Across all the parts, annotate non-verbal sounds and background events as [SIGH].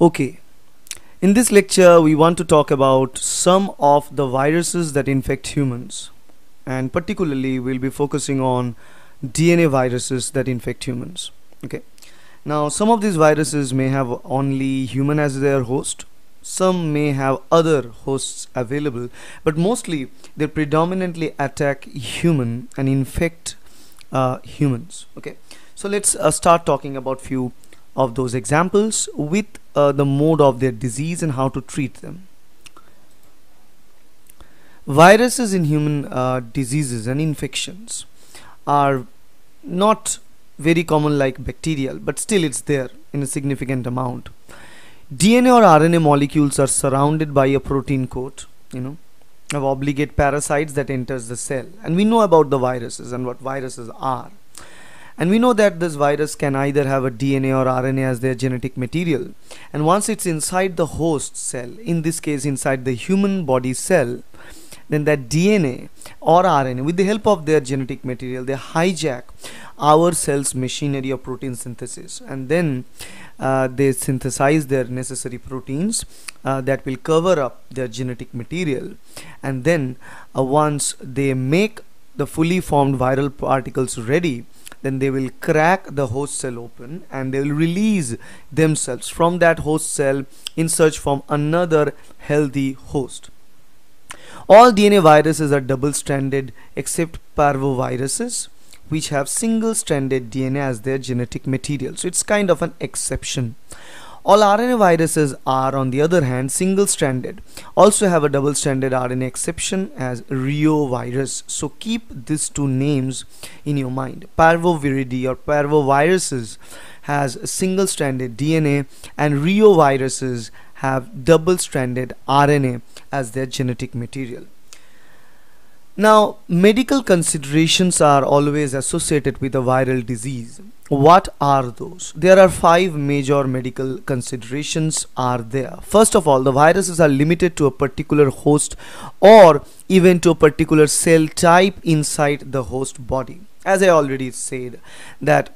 Okay, in this lecture we want to talk about some of the viruses that infect humans and particularly we'll be focusing on DNA viruses that infect humans. Okay, now some of these viruses may have only human as their host some may have other hosts available but mostly they predominantly attack human and infect uh, humans okay so let's uh, start talking about few of those examples with uh, the mode of their disease and how to treat them. Viruses in human uh, diseases and infections are not very common like bacterial but still it's there in a significant amount. DNA or RNA molecules are surrounded by a protein coat you know of obligate parasites that enters the cell and we know about the viruses and what viruses are and we know that this virus can either have a DNA or RNA as their genetic material. And once it's inside the host cell, in this case inside the human body cell, then that DNA or RNA, with the help of their genetic material, they hijack our cells' machinery of protein synthesis. And then uh, they synthesize their necessary proteins uh, that will cover up their genetic material. And then uh, once they make the fully formed viral particles ready, then they will crack the host cell open and they will release themselves from that host cell in search from another healthy host. All DNA viruses are double-stranded except parvoviruses which have single-stranded DNA as their genetic material. So it's kind of an exception. All RNA viruses are on the other hand single-stranded, also have a double-stranded RNA exception as reovirus. So keep these two names in your mind. Parvoviridae or parvoviruses has single-stranded DNA and reoviruses have double-stranded RNA as their genetic material. Now, medical considerations are always associated with a viral disease what are those there are five major medical considerations are there first of all the viruses are limited to a particular host or even to a particular cell type inside the host body as i already said that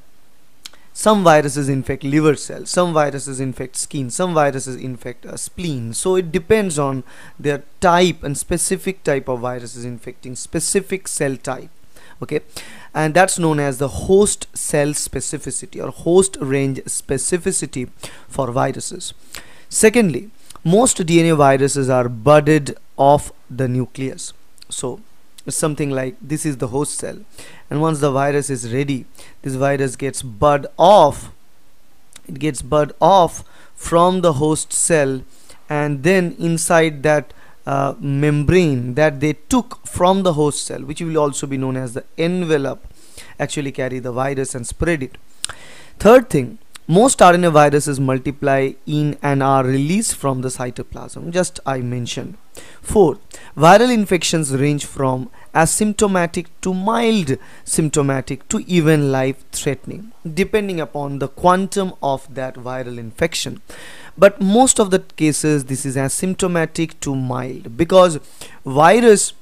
some viruses infect liver cells some viruses infect skin some viruses infect a spleen so it depends on their type and specific type of viruses infecting specific cell type okay and that's known as the host cell specificity or host range specificity for viruses secondly most DNA viruses are budded off the nucleus so something like this is the host cell and once the virus is ready this virus gets bud off it gets bud off from the host cell and then inside that uh, membrane that they took from the host cell which will also be known as the envelope actually carry the virus and spread it third thing most RNA viruses multiply in and are released from the cytoplasm just I mentioned fourth viral infections range from asymptomatic to mild symptomatic to even life threatening depending upon the quantum of that viral infection but most of the cases this is asymptomatic to mild because virus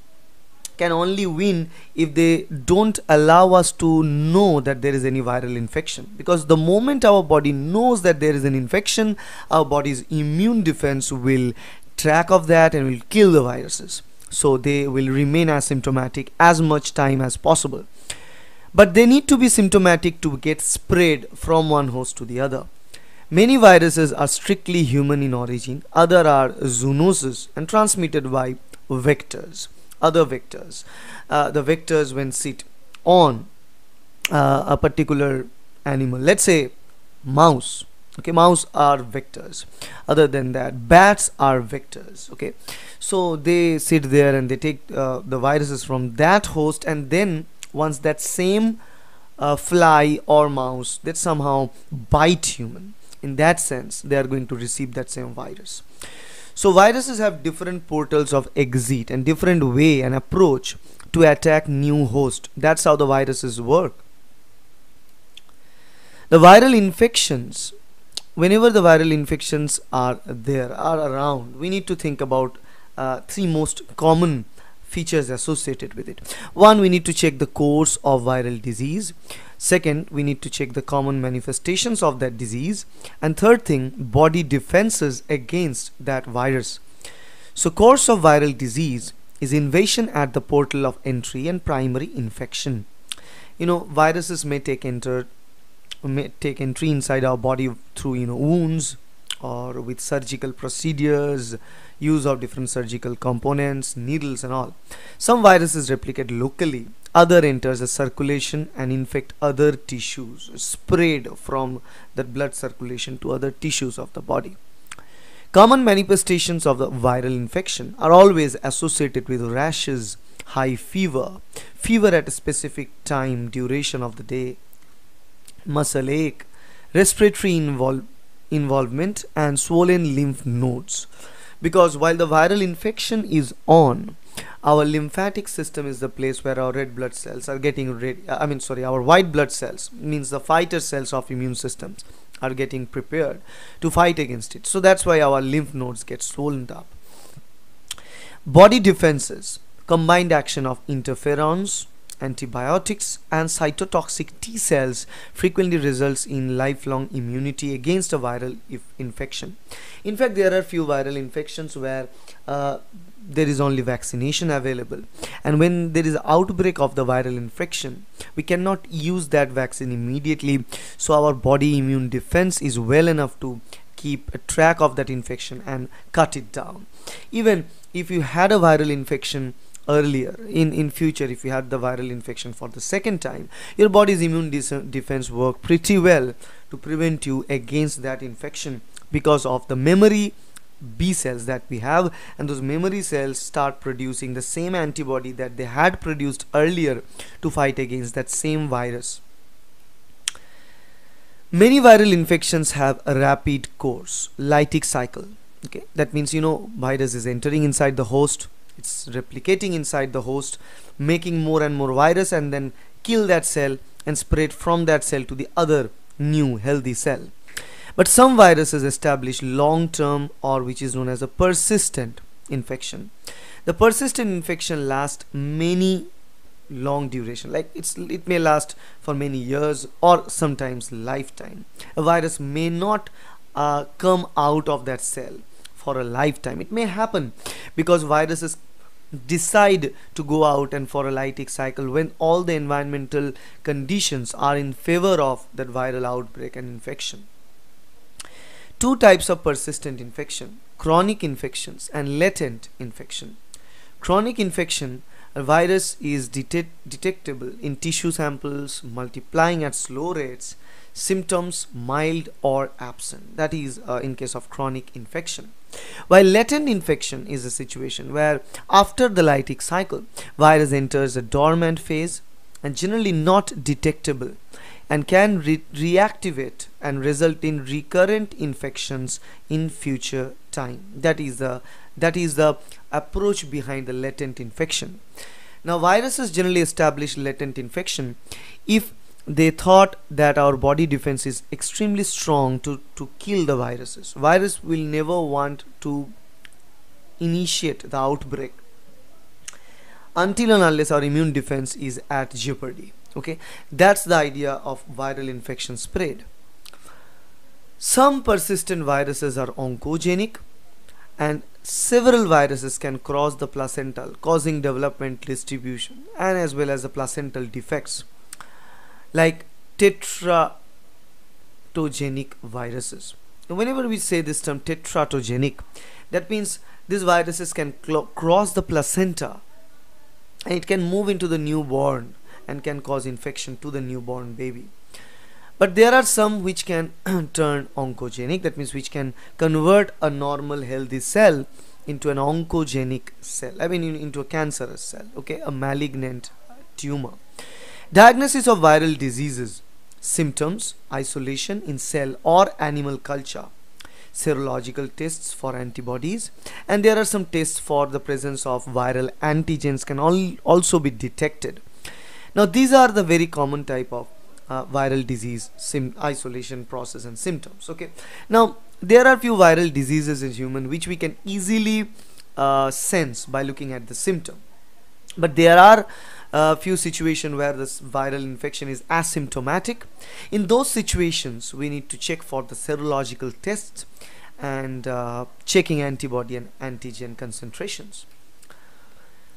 can only win if they don't allow us to know that there is any viral infection because the moment our body knows that there is an infection our body's immune defense will track of that and will kill the viruses so they will remain asymptomatic as much time as possible but they need to be symptomatic to get spread from one host to the other Many viruses are strictly human in origin, other are zoonoses and transmitted by vectors, other vectors. Uh, the vectors when sit on uh, a particular animal, let's say mouse, okay, mouse are vectors. Other than that, bats are vectors, okay. So they sit there and they take uh, the viruses from that host and then once that same uh, fly or mouse that somehow bite human in that sense they are going to receive that same virus so viruses have different portals of exit and different way and approach to attack new host that's how the viruses work the viral infections whenever the viral infections are there are around we need to think about uh, three most common features associated with it one we need to check the course of viral disease Second, we need to check the common manifestations of that disease. And third thing, body defenses against that virus. So course of viral disease is invasion at the portal of entry and primary infection. You know, viruses may take enter may take entry inside our body through you know wounds or with surgical procedures, use of different surgical components, needles and all. Some viruses replicate locally other enters the circulation and infect other tissues spread from the blood circulation to other tissues of the body common manifestations of the viral infection are always associated with rashes high fever fever at a specific time duration of the day muscle ache respiratory involvement and swollen lymph nodes because while the viral infection is on our lymphatic system is the place where our red blood cells are getting ready i mean sorry our white blood cells means the fighter cells of immune systems are getting prepared to fight against it so that's why our lymph nodes get swollen up body defenses combined action of interferons antibiotics and cytotoxic T cells frequently results in lifelong immunity against a viral infection. In fact, there are few viral infections where uh, there is only vaccination available and when there is outbreak of the viral infection we cannot use that vaccine immediately so our body immune defense is well enough to keep a track of that infection and cut it down even if you had a viral infection earlier in in future if you had the viral infection for the second time your body's immune de defense work pretty well to prevent you against that infection because of the memory B cells that we have and those memory cells start producing the same antibody that they had produced earlier to fight against that same virus. Many viral infections have a rapid course, lytic cycle. Okay, that means you know virus is entering inside the host, it's replicating inside the host making more and more virus and then kill that cell and spread from that cell to the other new healthy cell but some viruses establish long term or which is known as a persistent infection the persistent infection lasts many long duration like it's it may last for many years or sometimes lifetime a virus may not uh, come out of that cell for a lifetime it may happen because viruses decide to go out and for a lytic cycle when all the environmental conditions are in favor of that viral outbreak and infection two types of persistent infection chronic infections and latent infection chronic infection a virus is detect detectable in tissue samples multiplying at slow rates symptoms mild or absent that is uh, in case of chronic infection while latent infection is a situation where after the lytic cycle virus enters a dormant phase and generally not detectable and can re reactivate and result in recurrent infections in future time that is the that is the approach behind the latent infection now viruses generally establish latent infection if they thought that our body defense is extremely strong to, to kill the viruses. Virus will never want to initiate the outbreak until and unless our immune defense is at jeopardy. Okay, that's the idea of viral infection spread. Some persistent viruses are oncogenic and several viruses can cross the placental causing developmental distribution and as well as the placental defects like teratogenic viruses. Now, whenever we say this term tetratogenic, that means these viruses can cross the placenta and it can move into the newborn and can cause infection to the newborn baby. But there are some which can [CLEARS THROAT] turn oncogenic, that means which can convert a normal healthy cell into an oncogenic cell, I mean into a cancerous cell, okay, a malignant tumor. Diagnosis of viral diseases symptoms, isolation in cell or animal culture, serological tests for antibodies, and there are some tests for the presence of viral antigens can all also be detected. Now these are the very common type of uh, viral disease isolation process and symptoms. Okay. Now there are few viral diseases in human which we can easily uh, sense by looking at the symptom, but there are a few situations where this viral infection is asymptomatic in those situations we need to check for the serological tests and uh, checking antibody and antigen concentrations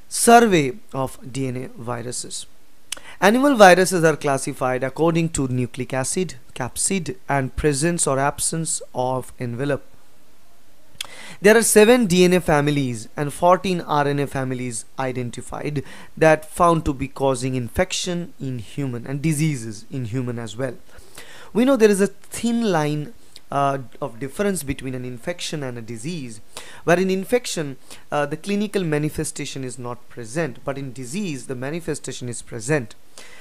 survey of DNA viruses Animal viruses are classified according to nucleic acid, capsid, and presence or absence of envelope. There are 7 DNA families and 14 RNA families identified that found to be causing infection in human and diseases in human as well. We know there is a thin line uh, of difference between an infection and a disease where in infection uh, the clinical manifestation is not present but in disease the manifestation is present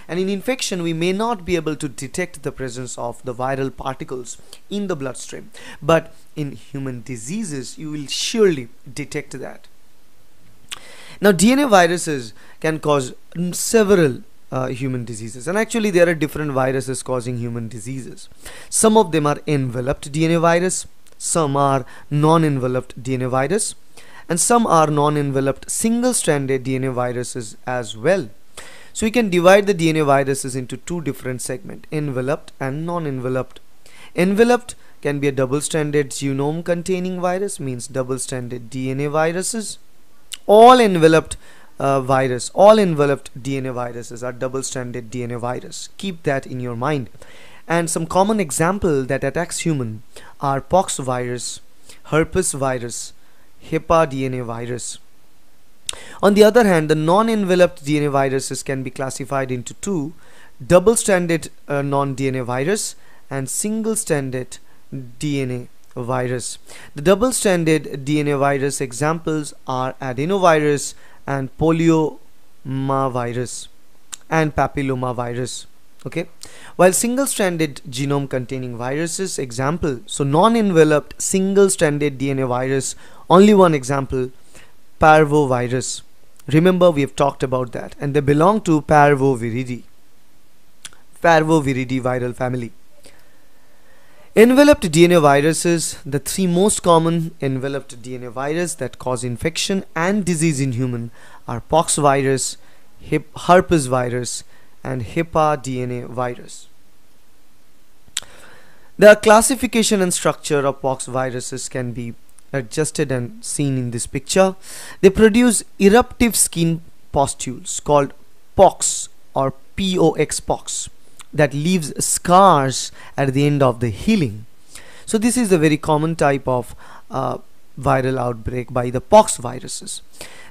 and in infection we may not be able to detect the presence of the viral particles in the bloodstream but in human diseases you will surely detect that now DNA viruses can cause several uh, human diseases and actually there are different viruses causing human diseases some of them are enveloped DNA virus some are non-enveloped DNA virus and some are non-enveloped single-stranded DNA viruses as well. So we can divide the DNA viruses into two different segments, enveloped and non-enveloped. Enveloped can be a double-stranded genome containing virus, means double-stranded DNA viruses. All enveloped uh, virus, all enveloped DNA viruses are double-stranded DNA virus. Keep that in your mind. And some common example that attacks human are pox virus, herpes virus, HEPA DNA virus. On the other hand, the non-enveloped DNA viruses can be classified into two, double-stranded uh, non-DNA virus and single-stranded DNA virus. The double-stranded DNA virus examples are adenovirus and poliomavirus and papillomavirus okay while single-stranded genome containing viruses example so non-enveloped single-stranded DNA virus only one example parvovirus remember we have talked about that and they belong to parvoviridae parvoviridae viral family enveloped DNA viruses the three most common enveloped DNA virus that cause infection and disease in human are pox virus herpes virus and HIPAA DNA virus. The classification and structure of pox viruses can be adjusted and seen in this picture. They produce eruptive skin pustules called pox or POX pox that leaves scars at the end of the healing. So this is a very common type of uh, viral outbreak by the pox viruses.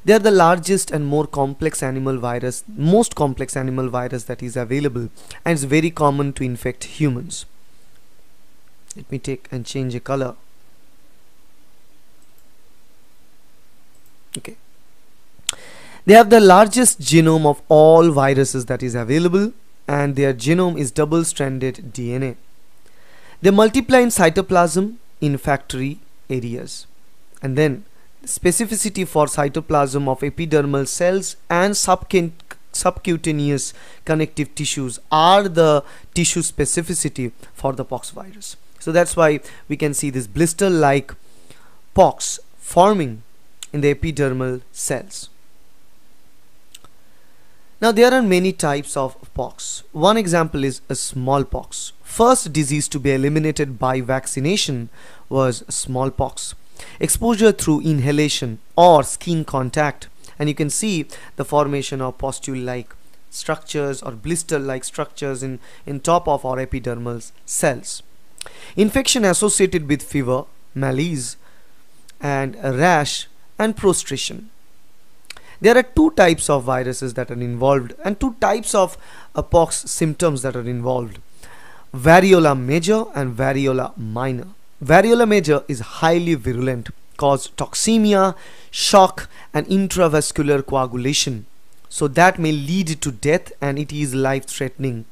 They are the largest and more complex animal virus, most complex animal virus that is available and it's very common to infect humans. Let me take and change a color. Okay. They have the largest genome of all viruses that is available and their genome is double-stranded DNA. They multiply in cytoplasm in factory areas and then specificity for cytoplasm of epidermal cells and subcutaneous connective tissues are the tissue specificity for the pox virus so that's why we can see this blister like pox forming in the epidermal cells now there are many types of pox. One example is a smallpox. First disease to be eliminated by vaccination was smallpox. Exposure through inhalation or skin contact and you can see the formation of pustule-like structures or blister-like structures in, in top of our epidermal cells. Infection associated with fever, malaise and rash and prostration. There are two types of viruses that are involved and two types of apox pox symptoms that are involved variola major and variola minor. Variola major is highly virulent, cause toxemia, shock and intravascular coagulation. So that may lead to death and it is life threatening.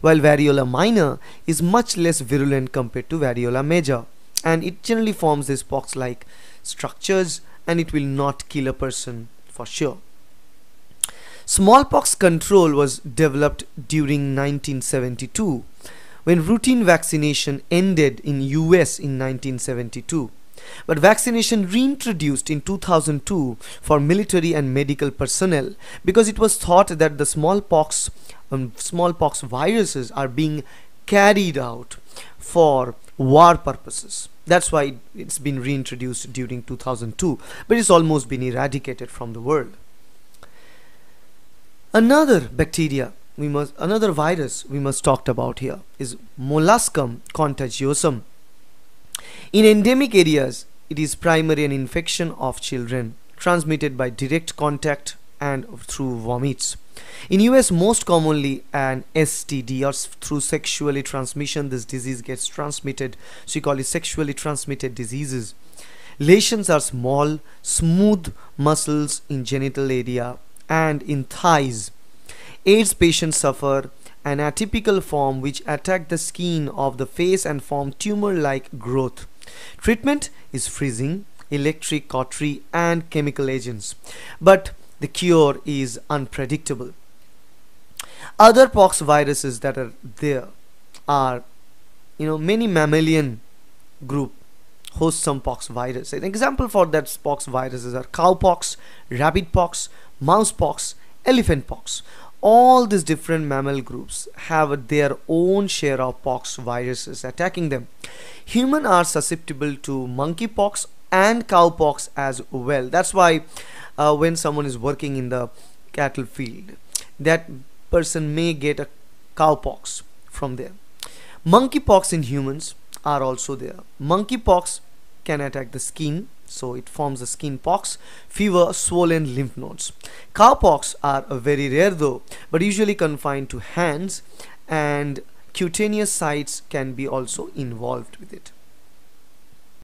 While variola minor is much less virulent compared to variola major and it generally forms these pox like structures and it will not kill a person for sure. Smallpox control was developed during 1972 when routine vaccination ended in US in 1972 but vaccination reintroduced in 2002 for military and medical personnel because it was thought that the smallpox um, smallpox viruses are being carried out for war purposes that's why it's been reintroduced during 2002 but it's almost been eradicated from the world another bacteria we must another virus we must talked about here is molluscum contagiosum in endemic areas it is primary an infection of children transmitted by direct contact and through vomits in us most commonly an std or through sexually transmission this disease gets transmitted so we call it sexually transmitted diseases lesions are small smooth muscles in genital area and in thighs AIDS patients suffer an atypical form which attack the skin of the face and form tumor-like growth. Treatment is freezing, electric, cautery and chemical agents. But the cure is unpredictable. Other pox viruses that are there are, you know, many mammalian group host some pox virus. An example for that pox viruses are cowpox, rabbit pox, mouse pox, elephant pox all these different mammal groups have their own share of pox viruses attacking them. Humans are susceptible to monkeypox and cowpox as well. That's why uh, when someone is working in the cattle field, that person may get a cowpox from there. Monkeypox in humans are also there. Monkeypox can attack the skin, so it forms a skin pox fever swollen lymph nodes cowpox are very rare though but usually confined to hands and cutaneous sites can be also involved with it